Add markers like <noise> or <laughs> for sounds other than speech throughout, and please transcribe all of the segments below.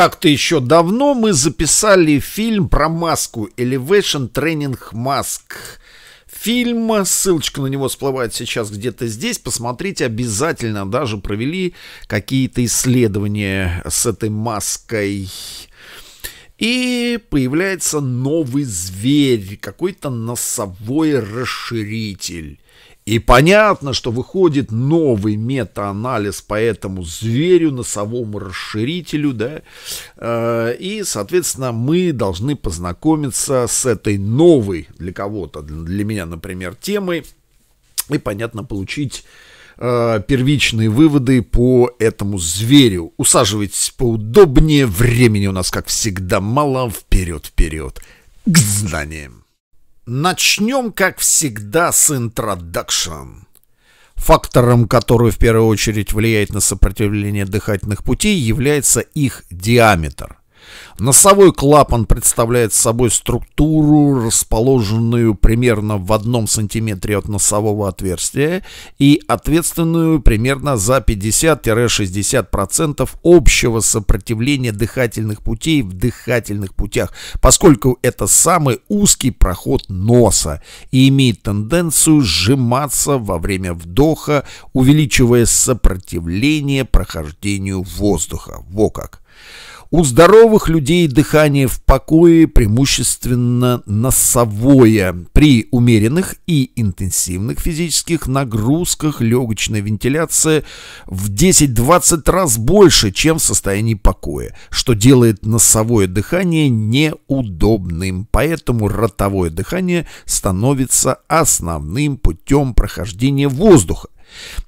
как-то еще давно мы записали фильм про маску Elevation Training Mask. Фильм, ссылочка на него всплывает сейчас где-то здесь, посмотрите обязательно, даже провели какие-то исследования с этой маской. И появляется новый зверь, какой-то носовой расширитель. И понятно, что выходит новый метаанализ по этому зверю, носовому расширителю, да, э, и, соответственно, мы должны познакомиться с этой новой для кого-то, для меня, например, темой, и, понятно, получить э, первичные выводы по этому зверю. Усаживайтесь поудобнее, времени у нас, как всегда, мало, вперед-вперед к знаниям. Начнем, как всегда, с интродакшн. Фактором, который в первую очередь влияет на сопротивление дыхательных путей, является их диаметр. Носовой клапан представляет собой структуру, расположенную примерно в одном сантиметре от носового отверстия и ответственную примерно за 50-60% общего сопротивления дыхательных путей в дыхательных путях, поскольку это самый узкий проход носа и имеет тенденцию сжиматься во время вдоха, увеличивая сопротивление прохождению воздуха. Во как! У здоровых людей дыхание в покое преимущественно носовое. При умеренных и интенсивных физических нагрузках легочная вентиляция в 10-20 раз больше, чем в состоянии покоя, что делает носовое дыхание неудобным. Поэтому ротовое дыхание становится основным путем прохождения воздуха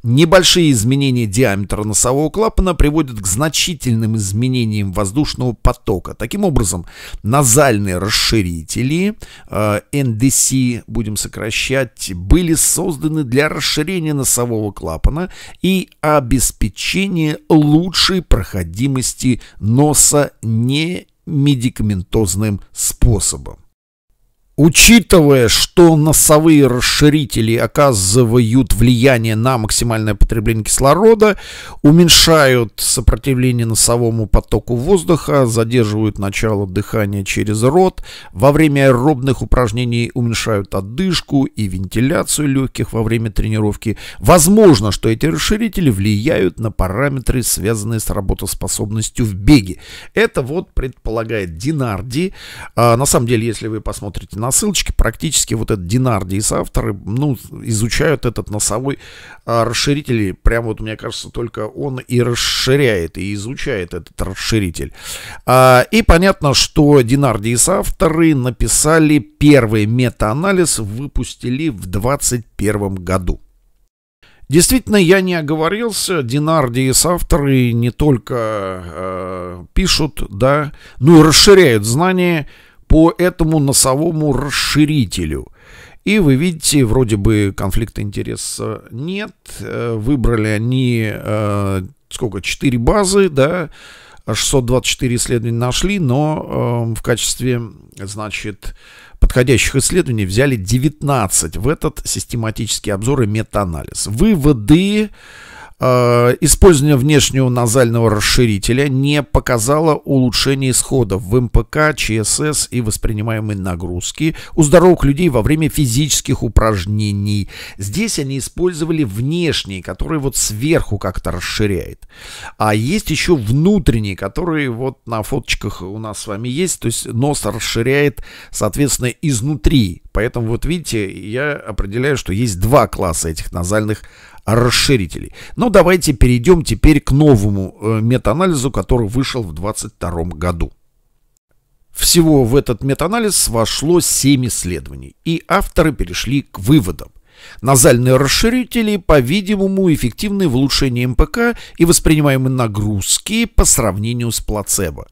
Небольшие изменения диаметра носового клапана приводят к значительным изменениям воздушного потока. Таким образом, назальные расширители, э, NDC, будем сокращать, были созданы для расширения носового клапана и обеспечения лучшей проходимости носа не медикаментозным способом. Учитывая, что носовые расширители оказывают влияние на максимальное потребление кислорода, уменьшают сопротивление носовому потоку воздуха, задерживают начало дыхания через рот, во время аэробных упражнений уменьшают отдышку и вентиляцию легких во время тренировки, возможно, что эти расширители влияют на параметры, связанные с работоспособностью в беге. Это вот предполагает Динарди. А, на самом деле, если вы посмотрите на ссылочке практически вот этот Динарди и авторы, ну, изучают этот носовой а, расширитель, и прям вот, мне кажется, только он и расширяет, и изучает этот расширитель. А, и понятно, что Динарди и авторы написали первый метаанализ, выпустили в 2021 году. Действительно, я не оговорился, Динарди и авторы не только э, пишут, да, но ну и расширяют знания, по этому носовому расширителю. И вы видите, вроде бы конфликта интереса нет. Э, выбрали они, э, сколько, 4 базы, да, 624 исследования нашли, но э, в качестве, значит, подходящих исследований взяли 19 в этот систематический обзор и метаанализ. Выводы Э, использование внешнего назального расширителя не показало улучшения исходов в МПК, ЧСС и воспринимаемой нагрузки у здоровых людей во время физических упражнений. Здесь они использовали внешний, который вот сверху как-то расширяет. А есть еще внутренний, который вот на фоточках у нас с вами есть. То есть нос расширяет, соответственно, изнутри. Поэтому вот видите, я определяю, что есть два класса этих назальных расширителей. Но давайте перейдем теперь к новому э, метаанализу, который вышел в 2022 году. Всего в этот метаанализ вошло 7 исследований, и авторы перешли к выводам. Назальные расширители, по-видимому, эффективны в улучшении МПК и воспринимаемые нагрузки по сравнению с плацебо.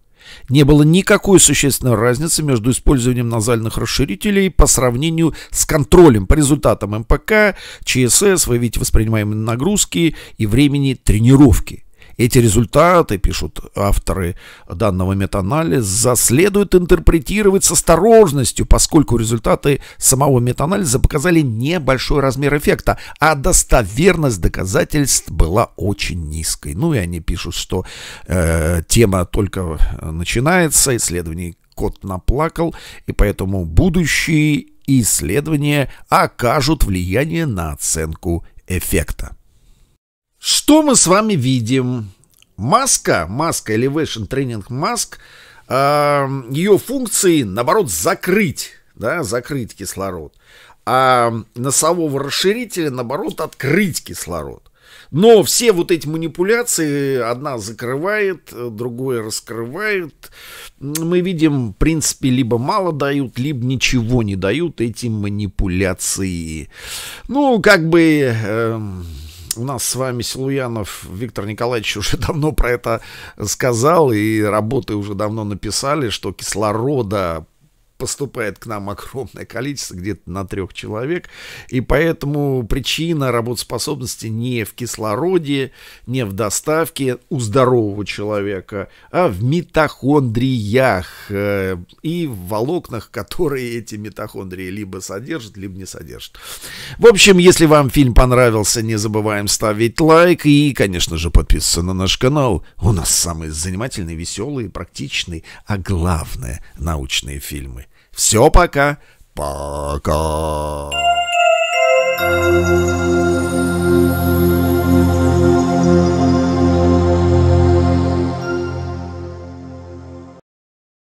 Не было никакой существенной разницы между использованием назальных расширителей по сравнению с контролем по результатам МПК, ЧСС, выявить воспринимаемые нагрузки и времени тренировки – эти результаты, пишут авторы данного метаанализа, следует интерпретировать с осторожностью, поскольку результаты самого метаанализа показали небольшой размер эффекта, а достоверность доказательств была очень низкой. Ну и они пишут, что э, тема только начинается, исследований кот наплакал, и поэтому будущие исследования окажут влияние на оценку эффекта. Что мы с вами видим? Маска, маска Elevation Training Mask, э, ее функции, наоборот, закрыть, да, закрыть кислород, а носового расширителя, наоборот, открыть кислород. Но все вот эти манипуляции, одна закрывает, другое раскрывает. Мы видим, в принципе, либо мало дают, либо ничего не дают эти манипуляции. Ну, как бы... Э, у нас с вами Силуянов Виктор Николаевич уже <laughs> давно про это сказал, и работы уже давно написали, что кислорода поступает к нам огромное количество, где-то на трех человек, и поэтому причина работоспособности не в кислороде, не в доставке у здорового человека, а в митохондриях э, и в волокнах, которые эти митохондрии либо содержат, либо не содержат. В общем, если вам фильм понравился, не забываем ставить лайк и, конечно же, подписываться на наш канал. У нас самые занимательные, веселые, практичные, а главное, научные фильмы. Все пока. Пока.